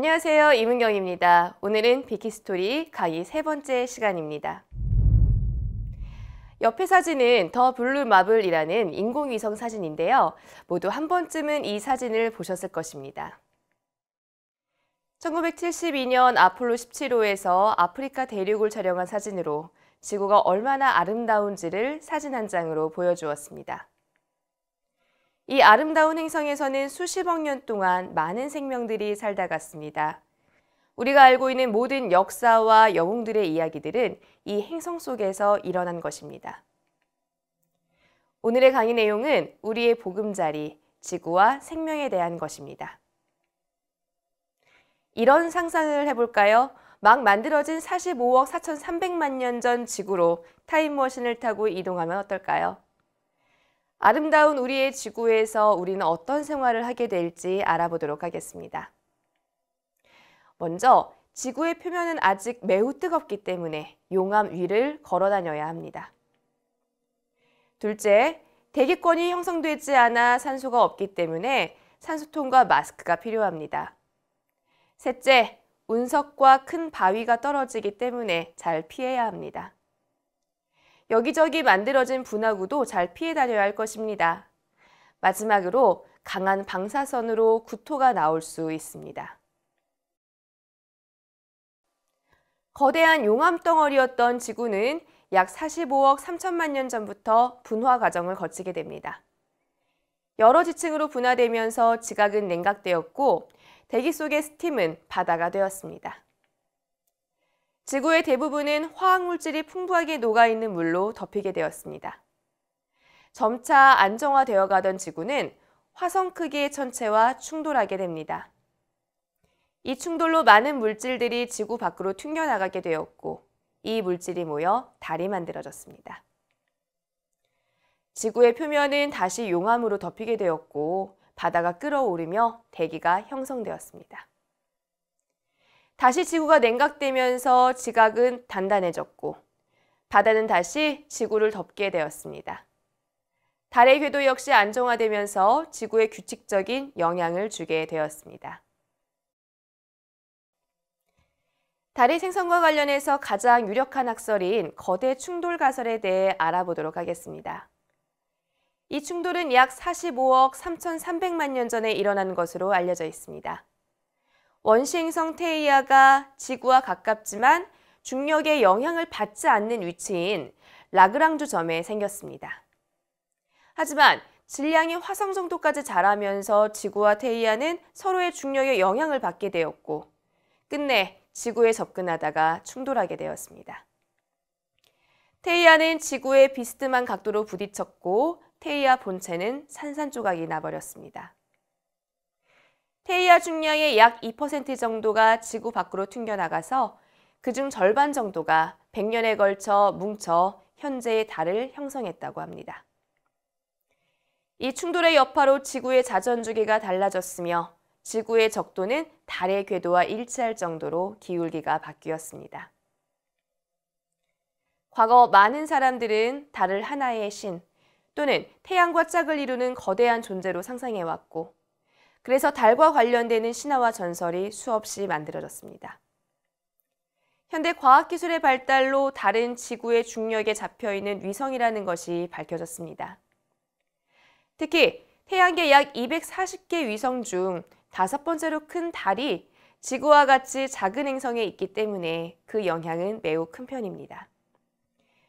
안녕하세요. 이문경입니다. 오늘은 비키스토리 강의 세 번째 시간입니다. 옆에 사진은 더 블루 마블이라는 인공위성 사진인데요. 모두 한 번쯤은 이 사진을 보셨을 것입니다. 1972년 아폴로 17호에서 아프리카 대륙을 촬영한 사진으로 지구가 얼마나 아름다운지를 사진 한 장으로 보여주었습니다. 이 아름다운 행성에서는 수십억 년 동안 많은 생명들이 살다 갔습니다. 우리가 알고 있는 모든 역사와 영웅들의 이야기들은 이 행성 속에서 일어난 것입니다. 오늘의 강의 내용은 우리의 보금자리, 지구와 생명에 대한 것입니다. 이런 상상을 해볼까요? 막 만들어진 45억 4,300만 년 전 지구로 타임머신을 타고 이동하면 어떨까요? 아름다운 우리의 지구에서 우리는 어떤 생활을 하게 될지 알아보도록 하겠습니다. 먼저 지구의 표면은 아직 매우 뜨겁기 때문에 용암 위를 걸어 다녀야 합니다. 둘째, 대기권이 형성되지 않아 산소가 없기 때문에 산소통과 마스크가 필요합니다. 셋째, 운석과 큰 바위가 떨어지기 때문에 잘 피해야 합니다. 여기저기 만들어진 분화구도 잘 피해 다녀야 할 것입니다. 마지막으로 강한 방사선으로 구토가 나올 수 있습니다. 거대한 용암 덩어리였던 지구는 약 45억 3천만 년 전부터 분화 과정을 거치게 됩니다. 여러 지층으로 분화되면서 지각은 냉각되었고 대기 속의 스팀은 바다가 되었습니다. 지구의 대부분은 화학물질이 풍부하게 녹아있는 물로 덮이게 되었습니다. 점차 안정화되어 가던 지구는 화성 크기의 천체와 충돌하게 됩니다. 이 충돌로 많은 물질들이 지구 밖으로 튕겨나가게 되었고 이 물질이 모여 달이 만들어졌습니다. 지구의 표면은 다시 용암으로 덮이게 되었고 바다가 끓어오르며 대기가 형성되었습니다. 다시 지구가 냉각되면서 지각은 단단해졌고 바다는 다시 지구를 덮게 되었습니다. 달의 궤도 역시 안정화되면서 지구에 규칙적인 영향을 주게 되었습니다. 달의 생성과 관련해서 가장 유력한 학설인 거대 충돌 가설에 대해 알아보도록 하겠습니다. 이 충돌은 약 45억 3,300만 년 전에 일어난 것으로 알려져 있습니다. 원시행성 테이아가 지구와 가깝지만 중력의 영향을 받지 않는 위치인 라그랑주 점에 생겼습니다. 하지만 질량이 화성 정도까지 자라면서 지구와 테이아는 서로의 중력의 영향을 받게 되었고 끝내 지구에 접근하다가 충돌하게 되었습니다. 테이아는 지구의 비스듬한 각도로 부딪혔고 테이아 본체는 산산조각이 나버렸습니다. 태이아 중량의 약 2% 정도가 지구 밖으로 튕겨나가서 그중 절반 정도가 100년에 걸쳐 뭉쳐 현재의 달을 형성했다고 합니다. 이 충돌의 여파로 지구의 자전주기가 달라졌으며 지구의 적도는 달의 궤도와 일치할 정도로 기울기가 바뀌었습니다. 과거 많은 사람들은 달을 하나의 신 또는 태양과 짝을 이루는 거대한 존재로 상상해왔고 그래서 달과 관련되는 신화와 전설이 수없이 만들어졌습니다. 현대 과학기술의 발달로 다른 지구의 중력에 잡혀있는 위성이라는 것이 밝혀졌습니다. 특히 태양계 약 240개 위성 중 다섯 번째로 큰 달이 지구와 같이 작은 행성에 있기 때문에 그 영향은 매우 큰 편입니다.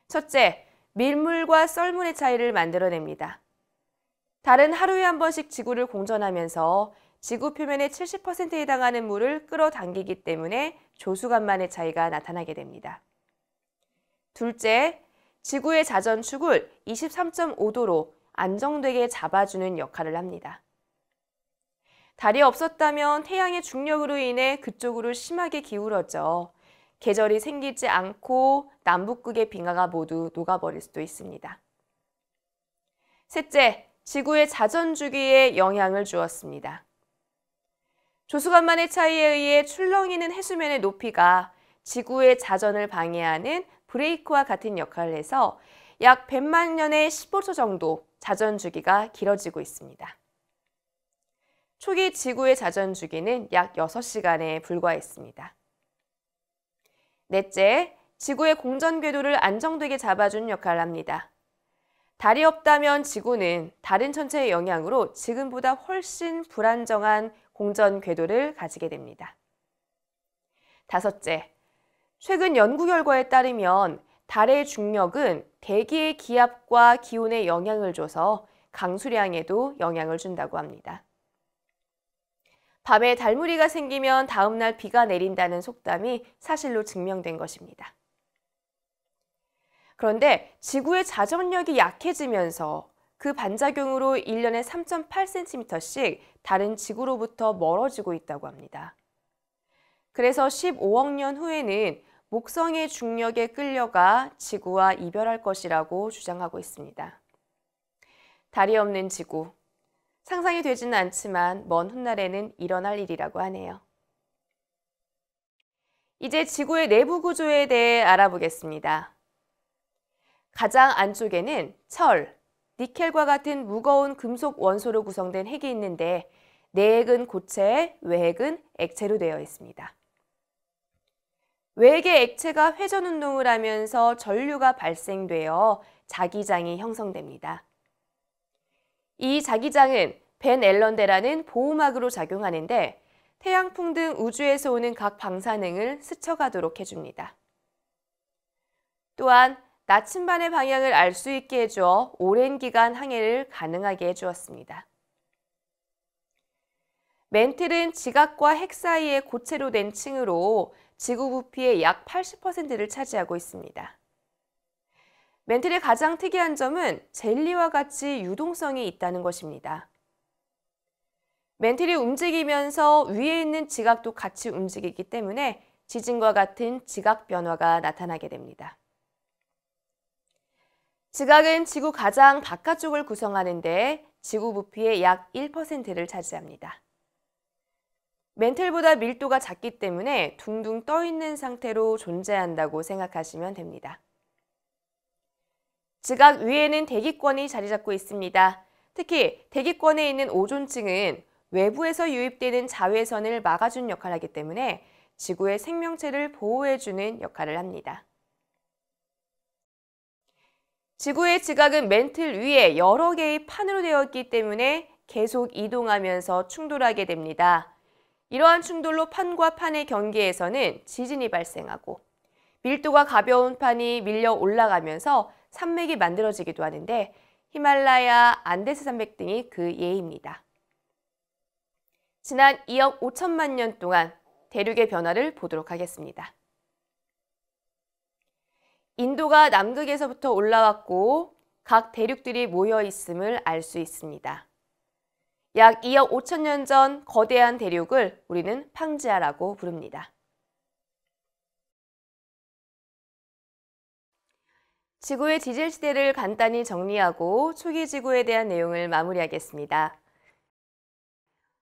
첫째, 밀물과 썰물의 차이를 만들어냅니다. 달은 하루에 한 번씩 지구를 공전하면서 지구 표면의 70%에 해당하는 물을 끌어당기기 때문에 조수간만의 차이가 나타나게 됩니다. 둘째, 지구의 자전축을 23.5도로 안정되게 잡아주는 역할을 합니다. 달이 없었다면 태양의 중력으로 인해 그쪽으로 심하게 기울어져 계절이 생기지 않고 남북극의 빙하가 모두 녹아버릴 수도 있습니다. 셋째, 지구의 자전 주기에 영향을 주었습니다. 조수간만의 차이에 의해 출렁이는 해수면의 높이가 지구의 자전을 방해하는 브레이크와 같은 역할을 해서 약 100만 년에 15초 정도 자전 주기가 길어지고 있습니다. 초기 지구의 자전 주기는 약 6시간에 불과했습니다. 넷째, 지구의 공전 궤도를 안정되게 잡아준 역할을 합니다. 달이 없다면 지구는 다른 천체의 영향으로 지금보다 훨씬 불안정한 공전 궤도를 가지게 됩니다. 다섯째, 최근 연구 결과에 따르면 달의 중력은 대기의 기압과 기온에 영향을 줘서 강수량에도 영향을 준다고 합니다. 밤에 달무리가 생기면 다음날 비가 내린다는 속담이 사실로 증명된 것입니다. 그런데 지구의 자전력이 약해지면서 그 반작용으로 1년에 3.8cm씩 다른 지구로부터 멀어지고 있다고 합니다. 그래서 15억 년 후에는 목성의 중력에 끌려가 지구와 이별할 것이라고 주장하고 있습니다. 달이 없는 지구. 상상이 되지는 않지만 먼 훗날에는 일어날 일이라고 하네요. 이제 지구의 내부 구조에 대해 알아보겠습니다. 가장 안쪽에는 철, 니켈과 같은 무거운 금속 원소로 구성된 핵이 있는데 내핵은 네 고체, 외핵은 네 액체로 되어 있습니다. 외핵의 액체가 회전 운동을 하면서 전류가 발생되어 자기장이 형성됩니다. 이 자기장은 벤 앨런데라는 보호막으로 작용하는데 태양풍 등 우주에서 오는 각 방사능을 스쳐가도록 해줍니다. 또한 나침반의 방향을 알 수 있게 해주어 오랜 기간 항해를 가능하게 해주었습니다. 멘틀은 지각과 핵 사이의 고체로 된 층으로 지구 부피의 약 80%를 차지하고 있습니다. 멘틀의 가장 특이한 점은 젤리와 같이 유동성이 있다는 것입니다. 멘틀이 움직이면서 위에 있는 지각도 같이 움직이기 때문에 지진과 같은 지각 변화가 나타나게 됩니다. 지각은 지구 가장 바깥쪽을 구성하는데 지구 부피의 약 1%를 차지합니다. 멘틀보다 밀도가 작기 때문에 둥둥 떠 있는 상태로 존재한다고 생각하시면 됩니다. 지각 위에는 대기권이 자리 잡고 있습니다. 특히 대기권에 있는 오존층은 외부에서 유입되는 자외선을 막아준 역할을 하기 때문에 지구의 생명체를 보호해주는 역할을 합니다. 지구의 지각은 맨틀 위에 여러 개의 판으로 되어 있기 때문에 계속 이동하면서 충돌하게 됩니다. 이러한 충돌로 판과 판의 경계에서는 지진이 발생하고 밀도가 가벼운 판이 밀려 올라가면서 산맥이 만들어지기도 하는데 히말라야, 안데스 산맥 등이 그 예입니다. 지난 2억 5천만 년 동안 대륙의 변화를 보도록 하겠습니다. 인도가 남극에서부터 올라왔고 각 대륙들이 모여 있음을 알 수 있습니다. 약 2억 5천 년 전 거대한 대륙을 우리는 팡지아라고 부릅니다. 지구의 지질 시대를 간단히 정리하고 초기 지구에 대한 내용을 마무리하겠습니다.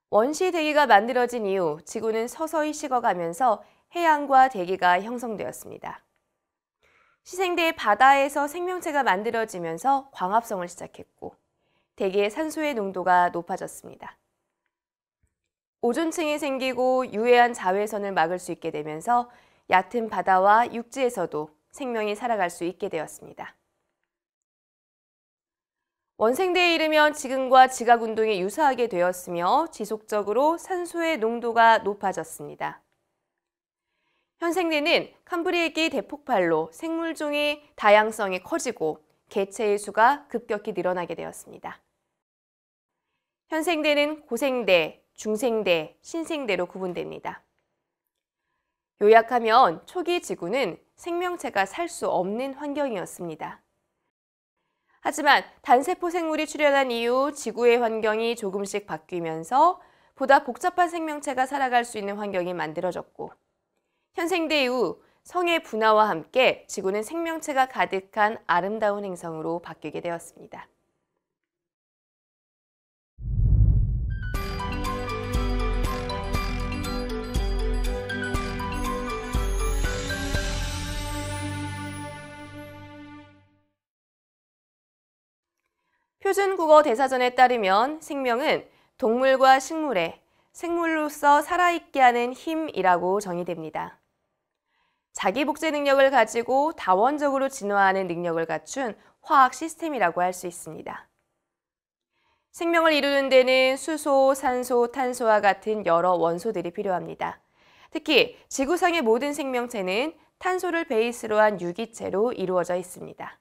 원시 대기가 만들어진 이후 지구는 서서히 식어가면서 해양과 대기가 형성되었습니다. 시생대의 바다에서 생명체가 만들어지면서 광합성을 시작했고 대기의 산소의 농도가 높아졌습니다. 오존층이 생기고 유해한 자외선을 막을 수 있게 되면서 얕은 바다와 육지에서도 생명이 살아갈 수 있게 되었습니다. 원생대에 이르면 지금과 지각운동이 유사하게 되었으며 지속적으로 산소의 농도가 높아졌습니다. 현생대는 캄브리에기 대폭발로 생물종의 다양성이 커지고 개체의 수가 급격히 늘어나게 되었습니다. 현생대는 고생대, 중생대, 신생대로 구분됩니다. 요약하면 초기 지구는 생명체가 살 수 없는 환경이었습니다. 하지만 단세포 생물이 출현한 이후 지구의 환경이 조금씩 바뀌면서 보다 복잡한 생명체가 살아갈 수 있는 환경이 만들어졌고 현생대 이후 성의 분화와 함께 지구는 생명체가 가득한 아름다운 행성으로 바뀌게 되었습니다. 표준국어 대사전에 따르면 생명은 동물과 식물에 생물로서 살아있게 하는 힘이라고 정의됩니다. 자기 복제 능력을 가지고 다원적으로 진화하는 능력을 갖춘 화학 시스템이라고 할 수 있습니다. 생명을 이루는 데는 수소, 산소, 탄소와 같은 여러 원소들이 필요합니다. 특히 지구상의 모든 생명체는 탄소를 베이스로 한 유기체로 이루어져 있습니다.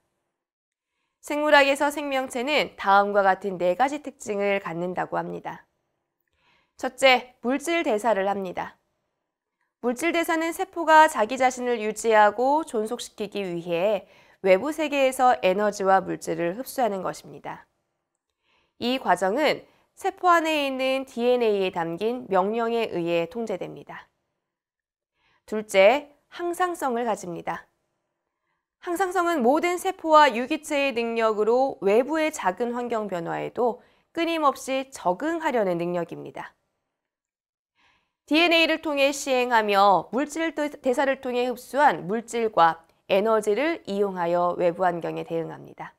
생물학에서 생명체는 다음과 같은 네 가지 특징을 갖는다고 합니다. 첫째, 물질 대사를 합니다. 물질 대사는 세포가 자기 자신을 유지하고 존속시키기 위해 외부 세계에서 에너지와 물질을 흡수하는 것입니다. 이 과정은 세포 안에 있는 DNA에 담긴 명령에 의해 통제됩니다. 둘째, 항상성을 가집니다. 항상성은 모든 세포와 유기체의 능력으로 외부의 작은 환경 변화에도 끊임없이 적응하려는 능력입니다. DNA를 통해 시행하며 물질 대사를 통해 흡수한 물질과 에너지를 이용하여 외부 환경에 대응합니다.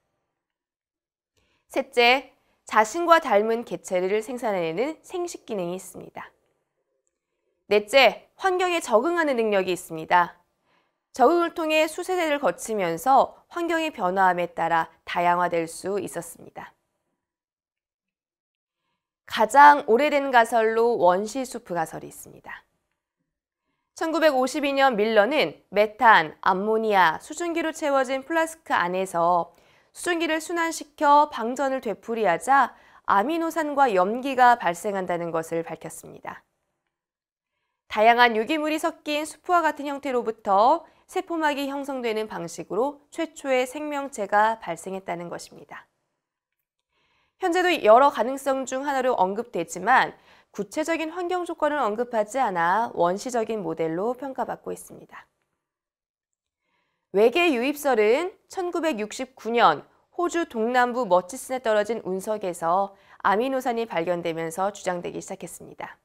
셋째, 자신과 닮은 개체를 생산해내는 생식 기능이 있습니다. 넷째, 환경에 적응하는 능력이 있습니다. 적응을 통해 수세대를 거치면서 환경의 변화함에 따라 다양화될 수 있었습니다. 가장 오래된 가설로 원시수프 가설이 있습니다. 1952년 밀러는 메탄, 암모니아, 수증기로 채워진 플라스크 안에서 수증기를 순환시켜 방전을 되풀이하자 아미노산과 염기가 발생한다는 것을 밝혔습니다. 다양한 유기물이 섞인 수프와 같은 형태로부터 세포막이 형성되는 방식으로 최초의 생명체가 발생했다는 것입니다. 현재도 여러 가능성 중 하나로 언급됐지만 구체적인 환경 조건을 언급하지 않아 원시적인 모델로 평가받고 있습니다. 외계 유입설은 1969년 호주 동남부 머치슨에 떨어진 운석에서 아미노산이 발견되면서 주장되기 시작했습니다.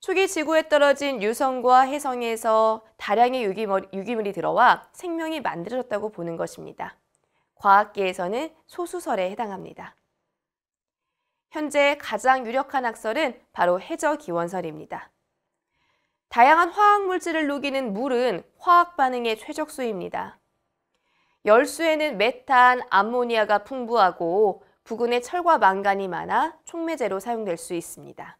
초기 지구에 떨어진 유성과 해성에서 다량의 유기물이 들어와 생명이 만들어졌다고 보는 것입니다. 과학계에서는 소수설에 해당합니다. 현재 가장 유력한 학설은 바로 해저기원설입니다. 다양한 화학물질을 녹이는 물은 화학 반응의 최적수입니다. 열수에는 메탄, 암모니아가 풍부하고 부근에 철과 망간이 많아 촉매제로 사용될 수 있습니다.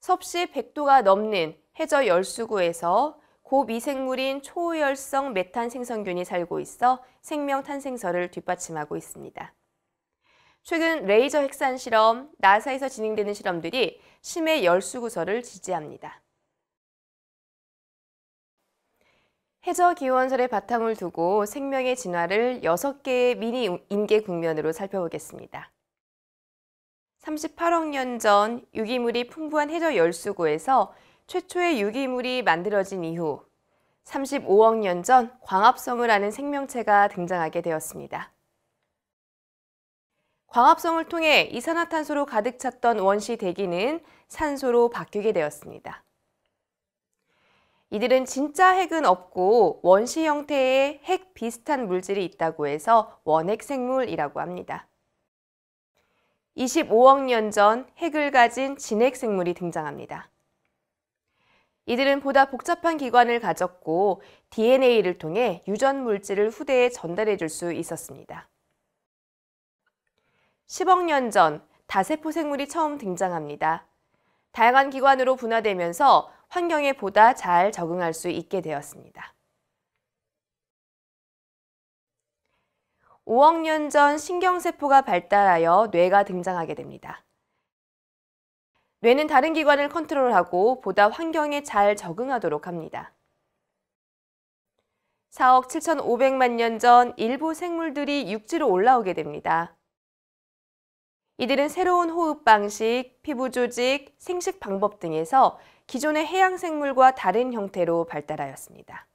섭씨 100도가 넘는 해저 열수구에서 고미생물인 초우열성 메탄 생성균이 살고 있어 생명 탄생설을 뒷받침하고 있습니다. 최근 레이저 핵산 실험, 나사에서 진행되는 실험들이 심해 열수구설을 지지합니다. 해저 기원설의 바탕을 두고 생명의 진화를 6개의 미니 임계 국면으로 살펴보겠습니다. 38억 년 전 유기물이 풍부한 해저 열수구에서 최초의 유기물이 만들어진 이후 35억 년 전 광합성을 하는 생명체가 등장하게 되었습니다. 광합성을 통해 이산화탄소로 가득 찼던 원시 대기는 산소로 바뀌게 되었습니다. 이들은 진짜 핵은 없고 원시 형태의 핵 비슷한 물질이 있다고 해서 원핵 생물이라고 합니다. 25억 년 전 핵을 가진 진핵 생물이 등장합니다. 이들은 보다 복잡한 기관을 가졌고 DNA를 통해 유전 물질을 후대에 전달해 줄 수 있었습니다. 10억 년 전 다세포 생물이 처음 등장합니다. 다양한 기관으로 분화되면서 환경에 보다 잘 적응할 수 있게 되었습니다. 5억 년 전 신경세포가 발달하여 뇌가 등장하게 됩니다. 뇌는 다른 기관을 컨트롤하고 보다 환경에 잘 적응하도록 합니다. 4억 7,500만 년 전 일부 생물들이 육지로 올라오게 됩니다. 이들은 새로운 호흡 방식, 피부 조직, 생식 방법 등에서 기존의 해양 생물과 다른 형태로 발달하였습니다.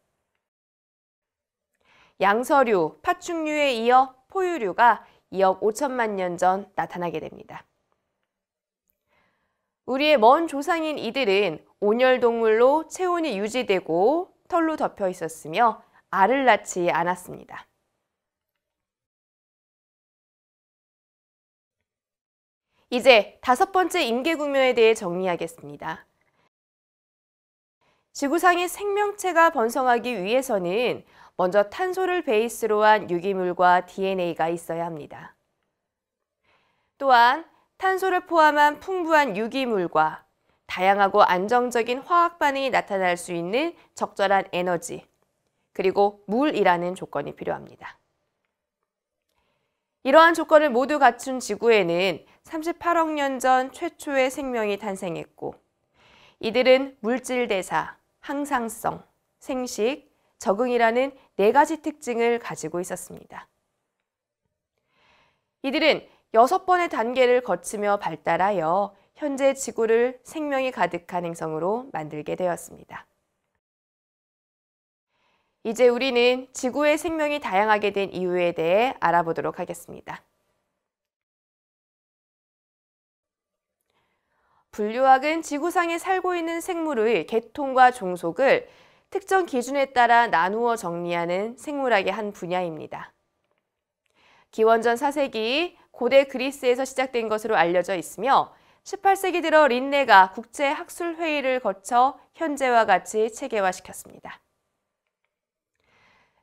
양서류, 파충류에 이어 포유류가 2억 5천만 년 전 나타나게 됩니다. 우리의 먼 조상인 이들은 온열동물로 체온이 유지되고 털로 덮여 있었으며 알을 낳지 않았습니다. 이제 다섯 번째 임계구묘에 대해 정리하겠습니다. 지구상의 생명체가 번성하기 위해서는 먼저 탄소를 베이스로 한 유기물과 DNA가 있어야 합니다. 또한 탄소를 포함한 풍부한 유기물과 다양하고 안정적인 화학 반응이 나타날 수 있는 적절한 에너지, 그리고 물이라는 조건이 필요합니다. 이러한 조건을 모두 갖춘 지구에는 38억 년 전 최초의 생명이 탄생했고, 이들은 물질대사, 항상성, 생식, 적응이라는 네 가지 특징을 가지고 있었습니다. 이들은 여섯 번의 단계를 거치며 발달하여 현재 지구를 생명이 가득한 행성으로 만들게 되었습니다. 이제 우리는 지구의 생명이 다양하게 된 이유에 대해 알아보도록 하겠습니다. 분류학은 지구상에 살고 있는 생물의 계통과 종속을 특정 기준에 따라 나누어 정리하는 생물학의 한 분야입니다. 기원전 4세기 고대 그리스에서 시작된 것으로 알려져 있으며 18세기 들어 린네가 국제 학술 회의를 거쳐 현재와 같이 체계화시켰습니다.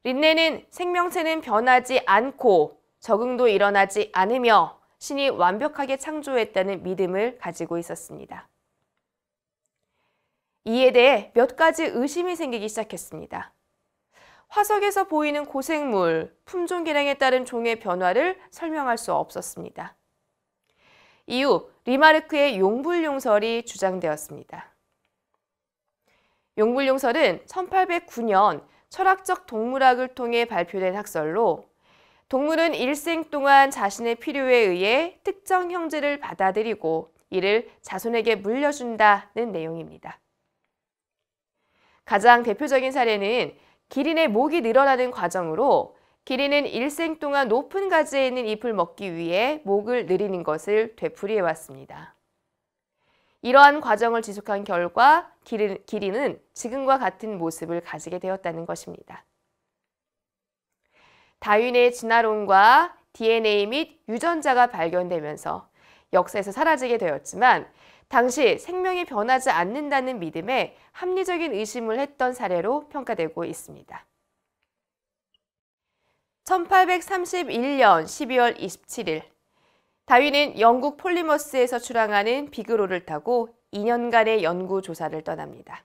린네는 생명체는 변하지 않고 적응도 일어나지 않으며 신이 완벽하게 창조했다는 믿음을 가지고 있었습니다. 이에 대해 몇 가지 의심이 생기기 시작했습니다. 화석에서 보이는 고생물, 품종 개량에 따른 종의 변화를 설명할 수 없었습니다. 이후 리마르크의 용불용설이 주장되었습니다. 용불용설은 1809년 철학적 동물학을 통해 발표된 학설로 동물은 일생 동안 자신의 필요에 의해 특정 형제를 받아들이고 이를 자손에게 물려준다는 내용입니다. 가장 대표적인 사례는 기린의 목이 늘어나는 과정으로 기린은 일생 동안 높은 가지에 있는 잎을 먹기 위해 목을 늘리는 것을 되풀이해 왔습니다. 이러한 과정을 지속한 결과 기린, 기린은 지금과 같은 모습을 가지게 되었다는 것입니다. 다윈의 진화론과 DNA 및 유전자가 발견되면서 역사에서 사라지게 되었지만 당시 생명이 변하지 않는다는 믿음에 합리적인 의심을 했던 사례로 평가되고 있습니다. 1831년 12월 27일 다윈은 영국 폴리머스에서 출항하는 비그로를 타고 2년간의 연구 조사를 떠납니다.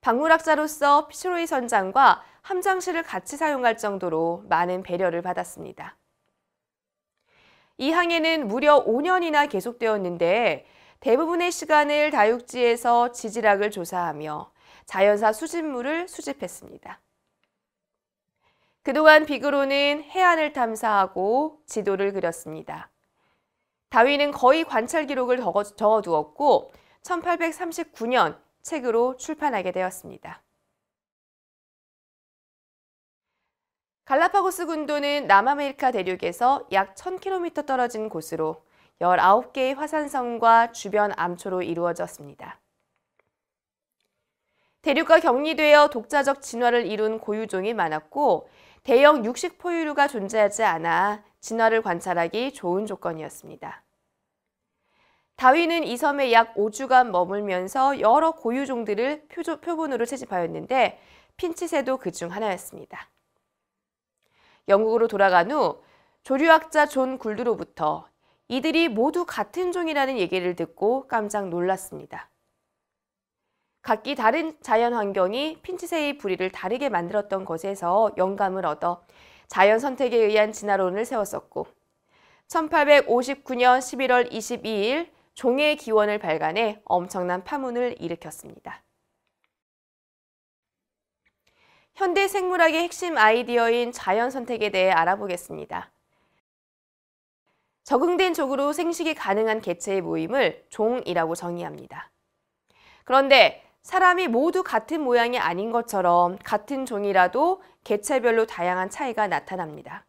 박물학자로서 피츠로이 선장과 함장실을 같이 사용할 정도로 많은 배려를 받았습니다. 이 항해는 무려 5년이나 계속되었는데 대부분의 시간을 다육지에서 지질학을 조사하며 자연사 수집물을 수집했습니다. 그동안 비그로는 해안을 탐사하고 지도를 그렸습니다. 다윈은 거의 관찰 기록을 적어두었고 1839년 책으로 출판하게 되었습니다. 갈라파고스 군도는 남아메리카 대륙에서 약 1000km 떨어진 곳으로 19개의 화산섬과 주변 암초로 이루어졌습니다. 대륙과 격리되어 독자적 진화를 이룬 고유종이 많았고 대형 육식 포유류가 존재하지 않아 진화를 관찰하기 좋은 조건이었습니다. 다윈은 이 섬에 약 5주간 머물면서 여러 고유종들을 표본으로 채집하였는데 핀치새도 그 중 하나였습니다. 영국으로 돌아간 후 조류학자 존 굴드로부터 이들이 모두 같은 종이라는 얘기를 듣고 깜짝 놀랐습니다. 각기 다른 자연 환경이 핀치새의 부리를 다르게 만들었던 것에서 영감을 얻어 자연 선택에 의한 진화론을 세웠었고 1859년 11월 22일 종의 기원을 발간해 엄청난 파문을 일으켰습니다. 현대 생물학의 핵심 아이디어인 자연 선택에 대해 알아보겠습니다. 적응된 족으로 생식이 가능한 개체의 모임을 종이라고 정의합니다. 그런데 사람이 모두 같은 모양이 아닌 것처럼 같은 종이라도 개체별로 다양한 차이가 나타납니다.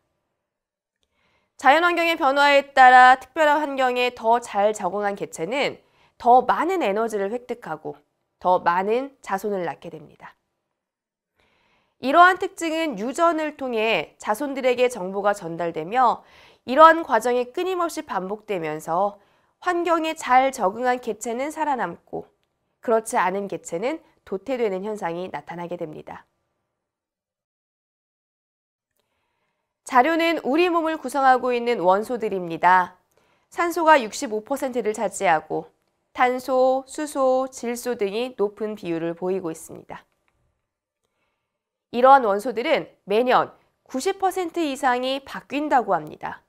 자연환경의 변화에 따라 특별한 환경에 더 잘 적응한 개체는 더 많은 에너지를 획득하고 더 많은 자손을 낳게 됩니다. 이러한 특징은 유전을 통해 자손들에게 정보가 전달되며 이러한 과정이 끊임없이 반복되면서 환경에 잘 적응한 개체는 살아남고 그렇지 않은 개체는 도태되는 현상이 나타나게 됩니다. 자료는 우리 몸을 구성하고 있는 원소들입니다. 산소가 65%를 차지하고 탄소, 수소, 질소 등이 높은 비율을 보이고 있습니다. 이러한 원소들은 매년 90% 이상이 바뀐다고 합니다.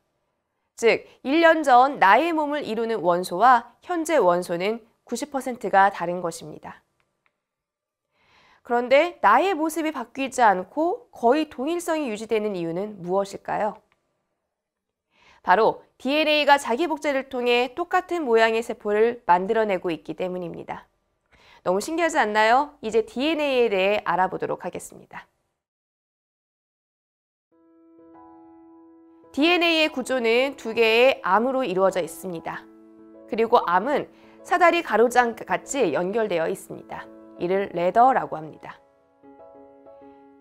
즉, 1년 전 나의 몸을 이루는 원소와 현재 원소는 90%가 다른 것입니다. 그런데 나의 모습이 바뀌지 않고 거의 동일성이 유지되는 이유는 무엇일까요? 바로 DNA가 자기 복제를 통해 똑같은 모양의 세포를 만들어내고 있기 때문입니다. 너무 신기하지 않나요? 이제 DNA에 대해 알아보도록 하겠습니다. DNA의 구조는 두 개의 암으로 이루어져 있습니다. 그리고 암은 사다리 가로장 같이 연결되어 있습니다. 이를 레더라고 합니다.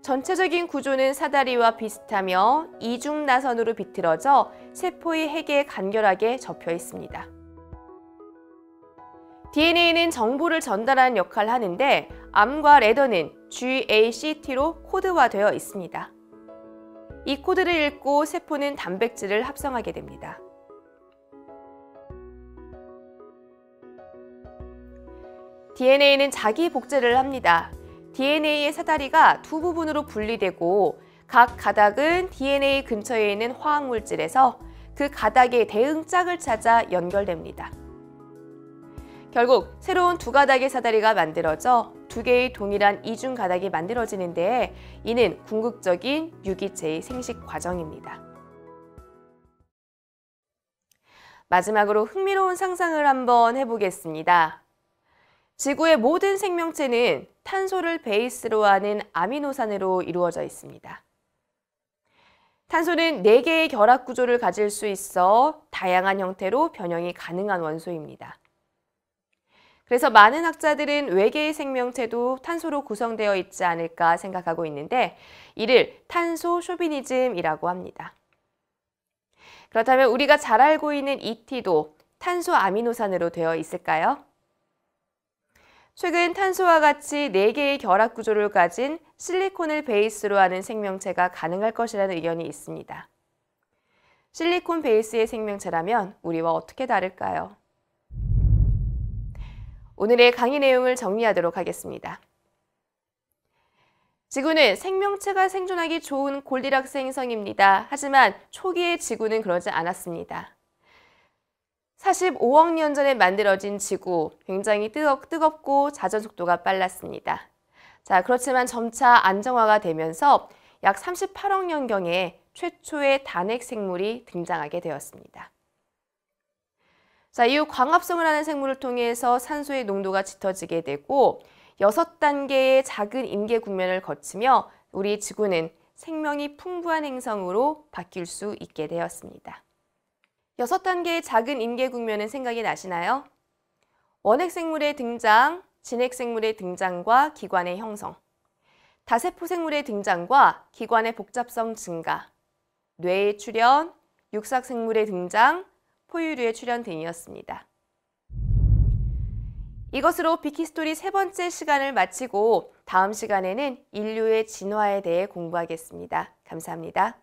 전체적인 구조는 사다리와 비슷하며 이중나선으로 비틀어져 세포의 핵에 간결하게 접혀 있습니다. DNA는 정보를 전달하는 역할을 하는데 암과 레더는 GACT로 코드화되어 있습니다. 이 코드를 읽고 세포는 단백질을 합성하게 됩니다. DNA는 자기 복제를 합니다. DNA의 사다리가 두 부분으로 분리되고 각 가닥은 DNA 근처에 있는 화학물질에서 그 가닥의 대응 짝을 찾아 연결됩니다. 결국 새로운 두 가닥의 사다리가 만들어져 두 개의 동일한 이중 가닥이 만들어지는데 이는 궁극적인 유기체의 생식 과정입니다. 마지막으로 흥미로운 상상을 한번 해보겠습니다. 지구의 모든 생명체는 탄소를 베이스로 하는 아미노산으로 이루어져 있습니다. 탄소는 4개의 결합 구조를 가질 수 있어 다양한 형태로 변형이 가능한 원소입니다. 그래서 많은 학자들은 외계의 생명체도 탄소로 구성되어 있지 않을까 생각하고 있는데 이를 탄소 쇼비니즘이라고 합니다. 그렇다면 우리가 잘 알고 있는 ET도 탄소 아미노산으로 되어 있을까요? 최근 탄소와 같이 4개의 결합 구조를 가진 실리콘을 베이스로 하는 생명체가 가능할 것이라는 의견이 있습니다. 실리콘 베이스의 생명체라면 우리와 어떻게 다를까요? 오늘의 강의 내용을 정리하도록 하겠습니다. 지구는 생명체가 생존하기 좋은 골디락스 행성입니다. 하지만 초기의 지구는 그러지 않았습니다. 45억 년 전에 만들어진 지구, 굉장히 뜨겁, 뜨겁고 자전 속도가 빨랐습니다. 자, 그렇지만 점차 안정화가 되면서 약 38억 년경에 최초의 단핵 생물이 등장하게 되었습니다. 자, 이후 광합성을 하는 생물을 통해서 산소의 농도가 짙어지게 되고 여섯 단계의 작은 임계 국면을 거치며 우리 지구는 생명이 풍부한 행성으로 바뀔 수 있게 되었습니다. 여섯 단계의 작은 임계 국면은 생각이 나시나요? 원핵생물의 등장, 진핵생물의 등장과 기관의 형성, 다세포생물의 등장과 기관의 복잡성 증가, 뇌의 출현, 육삭생물의 등장, 포유류의 출연 등이었습니다. 이것으로 비키스토리 세 번째 시간을 마치고 다음 시간에는 인류의 진화에 대해 공부하겠습니다. 감사합니다.